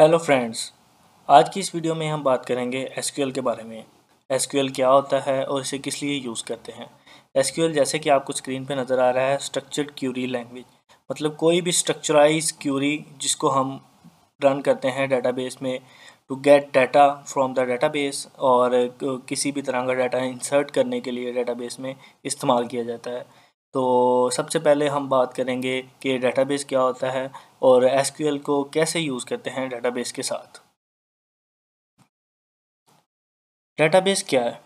hello friends आज की इस वीडियो में हम बात करेंगे एस के बारे में एस क्या होता है और इसे किस लिए यूज़ करते हैं एस जैसे कि आपको स्क्रीन पर नज़र आ रहा है स्ट्रक्चर्ड क्यूरी लैंग्वेज मतलब कोई भी स्ट्रक्चराइज क्यूरी जिसको हम रन करते हैं डेटाबेस में to get data from the database और किसी भी तरह का डाटा इंसर्ट करने के लिए डेटाबेस में इस्तेमाल किया जाता है तो सबसे पहले हम बात करेंगे कि डेटाबेस क्या होता है और एस को कैसे यूज़ करते हैं डेटाबेस के साथ डेटाबेस क्या है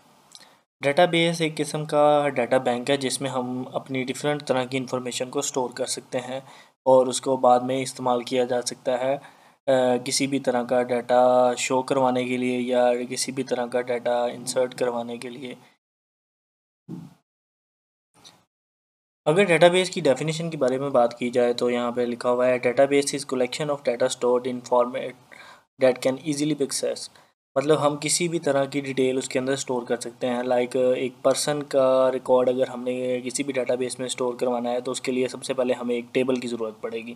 डेटाबेस एक किस्म का डाटा बैंक है जिसमें हम अपनी डिफरेंट तरह की इंफॉर्मेशन को स्टोर कर सकते हैं और उसको बाद में इस्तेमाल किया जा सकता है किसी भी तरह का डाटा शो करवाने के लिए या किसी भी तरह का डाटा इंसर्ट करवाने के लिए अगर डेटाबेस की डेफिनेशन के बारे में बात की जाए तो यहाँ पर लिखा हुआ है database is collection of data store in format that can easily access मतलब हम किसी भी तरह की डिटेल उसके अंदर स्टोर कर सकते हैं लाइक like, एक पर्सन का रिकॉर्ड अगर हमने किसी भी डेटाबेस में स्टोर करवाना है तो उसके लिए सबसे पहले हमें एक टेबल की ज़रूरत पड़ेगी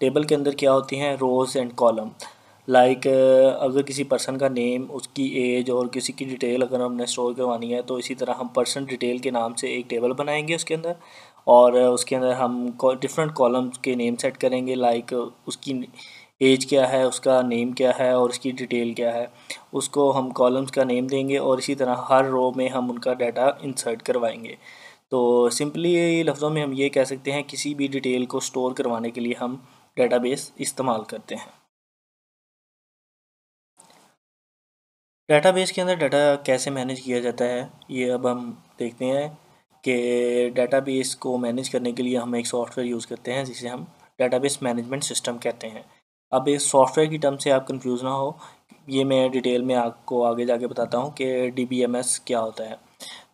टेबल के अंदर क्या होती हैं रोज़ एंड कॉलम लाइक अगर किसी पर्सन का नेम उसकी एज और किसी की डिटेल अगर हमने स्टोर करवानी है तो इसी तरह हम पर्सन डिटेल के नाम से एक टेबल बनाएंगे उसके अंदर और उसके अंदर हम डिफरेंट कॉलम्स के नेम सेट करेंगे लाइक उसकी एज क्या है उसका नेम क्या है और उसकी डिटेल क्या है उसको हम कॉलम्स का नेम देंगे और इसी तरह हर रो में हम उनका डाटा इंसर्ट करवाएंगे तो सिंपली लफ्ज़ों में हम ये कह सकते हैं किसी भी डिटेल को स्टोर करवाने के लिए हम डेटाबेस इस्तेमाल करते हैं डेटाबेस के अंदर डाटा कैसे मैनेज किया जाता है ये अब हम देखते हैं कि डेटाबेस को मैनेज करने के लिए हम एक सॉफ्टवेयर यूज़ करते हैं जिसे हम डेटाबेस मैनेजमेंट सिस्टम कहते हैं अब इस सॉफ्टवेयर की टर्म से आप कंफ्यूज ना हो ये मैं डिटेल में आपको आगे जाके बताता हूँ कि डी क्या होता है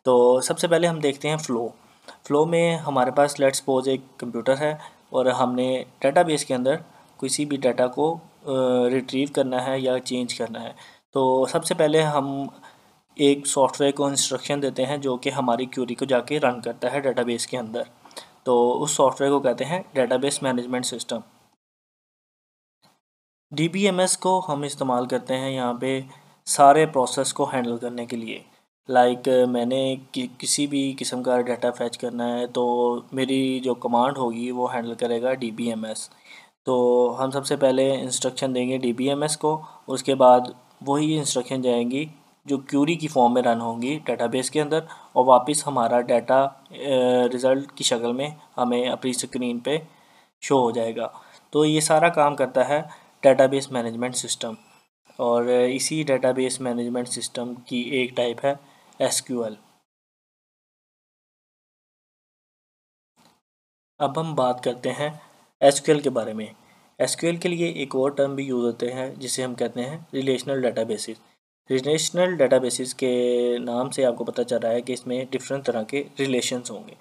तो सबसे पहले हम देखते हैं फ़्लो फ़्लो में हमारे पास लेट्स पोज एक कंप्यूटर है और हमने डेटाबेस के अंदर किसी भी डाटा को रिट्रीव करना है या चेंज करना है तो सबसे पहले हम एक सॉफ्टवेयर को इंस्ट्रक्शन देते हैं जो कि हमारी क्यूरी को जाके रन करता है डेटाबेस के अंदर तो उस सॉफ्टवेयर को कहते हैं डेटाबेस मैनेजमेंट सिस्टम डी को हम इस्तेमाल करते हैं यहाँ पे सारे प्रोसेस को हैंडल करने के लिए लाइक like, मैंने कि, किसी भी किस्म का डाटा फैच करना है तो मेरी जो कमांड होगी वो हैंडल करेगा डी बी एम एस तो हम सबसे पहले इंस्ट्रक्शन देंगे डी बी एम एस को उसके बाद वही इंस्ट्रक्शन जाएंगी जो क्यूरी की फॉर्म में रन होंगी डेटाबेस के अंदर और वापस हमारा डाटा रिज़ल्ट की शक्ल में हमें अपनी स्क्रीन पे शो हो जाएगा तो ये सारा काम करता है बेस मैनेजमेंट सिस्टम और इसी बेस मैनेजमेंट सिस्टम की एक टाइप है एल अब हम बात करते हैं एल के बारे में एल के लिए एक और टर्म भी यूज़ होते हैं जिसे हम कहते हैं relational data bases relational databases के नाम से आपको पता चल रहा है कि इसमें डिफरेंट तरह के रिलेशंस होंगे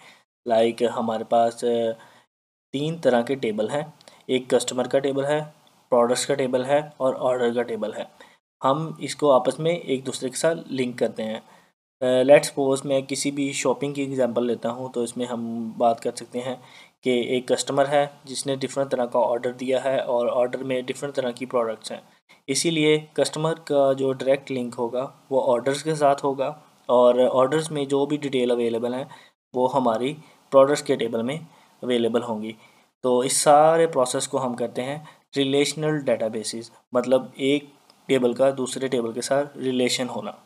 लाइक like हमारे पास तीन तरह के टेबल हैं एक कस्टमर का टेबल है प्रोडक्ट्स का टेबल है और ऑर्डर का टेबल है हम इसको आपस में एक दूसरे के साथ लिंक करते हैं लेट्स सपोज मैं किसी भी शॉपिंग की एग्जांपल लेता हूं तो इसमें हम बात कर सकते हैं कि एक कस्टमर है जिसने डिफरेंट तरह का ऑर्डर दिया है और ऑर्डर में डिफरेंट तरह की प्रोडक्ट्स हैं इसीलिए कस्टमर का जो डायरेक्ट लिंक होगा वो ऑर्डर्स के साथ होगा और ऑर्डर्स में जो भी डिटेल अवेलेबल हैं वो हमारी प्रोडक्ट्स के टेबल में अवेलेबल होंगी तो इस सारे प्रोसेस को हम करते हैं रिलेशनल डेटाबेसिस मतलब एक टेबल का दूसरे टेबल के साथ रिलेशन होना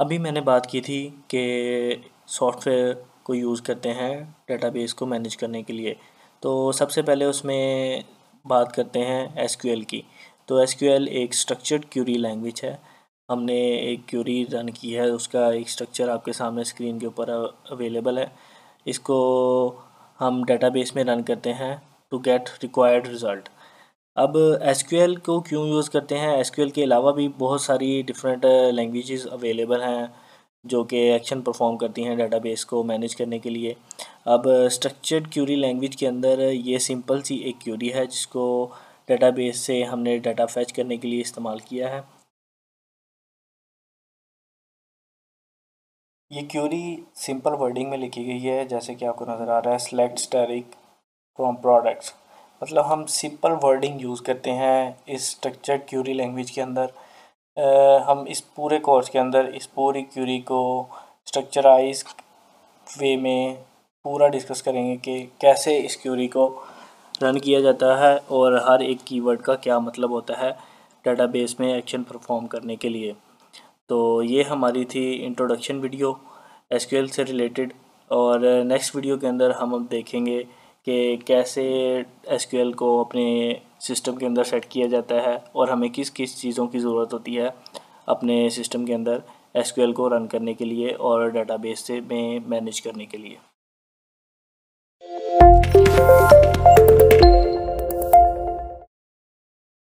अभी मैंने बात की थी कि सॉफ्टवेयर को यूज़ करते हैं डेटाबेस को मैनेज करने के लिए तो सबसे पहले उसमें बात करते हैं एस की तो एस एक स्ट्रक्चर्ड क्यूरी लैंग्वेज है हमने एक क्यूरी रन की है उसका एक स्ट्रक्चर आपके सामने स्क्रीन के ऊपर अवेलेबल है इसको हम डेटाबेस में रन करते हैं टू गेट रिक्वायर्ड रिज़ल्ट अब एस को क्यों यूज़ करते हैं एस के अलावा भी बहुत सारी डिफरेंट लैंग्वेजेस अवेलेबल हैं जो कि एक्शन परफॉर्म करती हैं डाटाबेस को मैनेज करने के लिए अब स्ट्रक्चर्ड क्यूरी लैंग्वेज के अंदर ये सिंपल सी एक क्यूरी है जिसको डाटाबेस से हमने डाटा फैच करने के लिए इस्तेमाल किया है ये क्यूरी सिंपल वर्डिंग में लिखी गई है जैसे कि आपको नज़र आ रहा है सेलेक्ट स्टेरिक फ्रॉम प्रोडक्ट्स मतलब हम सिंपल वर्डिंग यूज़ करते हैं इस स्ट्रक्चर्ड क्यूरी लैंग्वेज के अंदर हम इस पूरे कोर्स के अंदर इस पूरी क्यूरी को स्ट्रक्चराइज वे में पूरा डिस्कस करेंगे कि कैसे इस क्यूरी को रन किया जाता है और हर एक कीवर्ड का क्या मतलब होता है डेटाबेस में एक्शन परफॉर्म करने के लिए तो ये हमारी थी इंट्रोडक्शन वीडियो एसक्यूएल से रिलेटेड और नेक्स्ट वीडियो के अंदर हम अब देखेंगे कि कैसे एस को अपने सिस्टम के अंदर सेट किया जाता है और हमें किस किस चीज़ों की ज़रूरत होती है अपने सिस्टम के अंदर एस को रन करने के लिए और बेस से में मैनेज करने के लिए